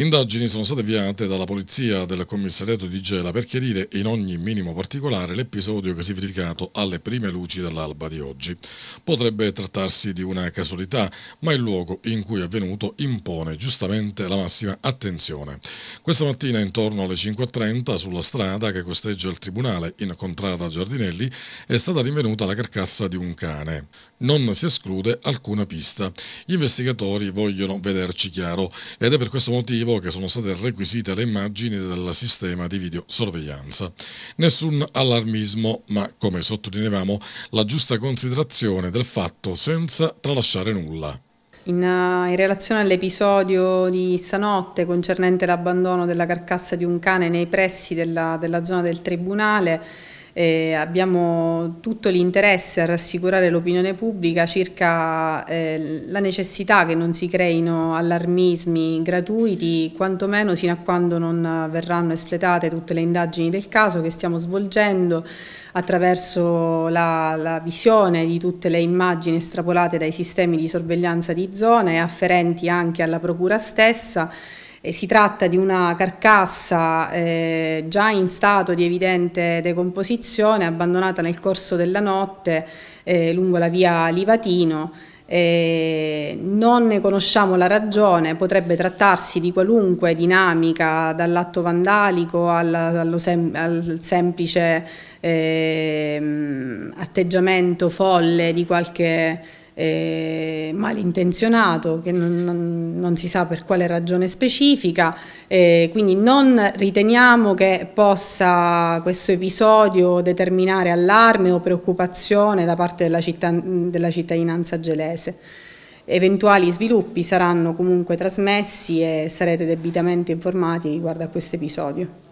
Indagini sono state avviate dalla polizia del commissariato di Gela per chiarire in ogni minimo particolare l'episodio che si è verificato alle prime luci dell'alba di oggi. Potrebbe trattarsi di una casualità, ma il luogo in cui è avvenuto impone giustamente la massima attenzione. Questa mattina intorno alle 5.30 sulla strada che costeggia il tribunale in contrada Giardinelli è stata rinvenuta la carcassa di un cane. Non si esclude alcuna pista. Gli investigatori vogliono vederci chiaro ed è per questo motivo rilievo che sono state requisite le immagini dal sistema di videosorveglianza. Nessun allarmismo, ma come sottolineavamo, la giusta considerazione del fatto senza tralasciare nulla. In, eh, in, relazione all'episodio di stanotte concernente l'abbandono della carcassa di un cane nei pressi della, della zona del tribunale, eh, abbiamo tutto l'interesse a rassicurare l'opinione pubblica circa eh, la necessità che non si creino allarmismi gratuiti, quantomeno fino a quando non verranno espletate tutte le indagini del caso che stiamo svolgendo attraverso la, la visione di tutte le immagini estrapolate dai sistemi di sorveglianza di zone afferenti anche alla procura stessa e eh, si tratta di una carcassa eh, già in stato di evidente decomposizione, abbandonata nel corso della notte eh, lungo la via Livatino. Eh, non ne conosciamo la ragione, potrebbe trattarsi di qualunque dinamica, dall'atto vandalico al, sem al semplice ehm, atteggiamento folle di qualche eh, malintenzionato, che non, non, si sa per quale ragione specifica, eh, quindi non riteniamo che possa questo episodio determinare allarme o preoccupazione da parte della, città, della cittadinanza gelese. Eventuali sviluppi saranno comunque trasmessi e sarete debitamente informati riguardo a questo episodio.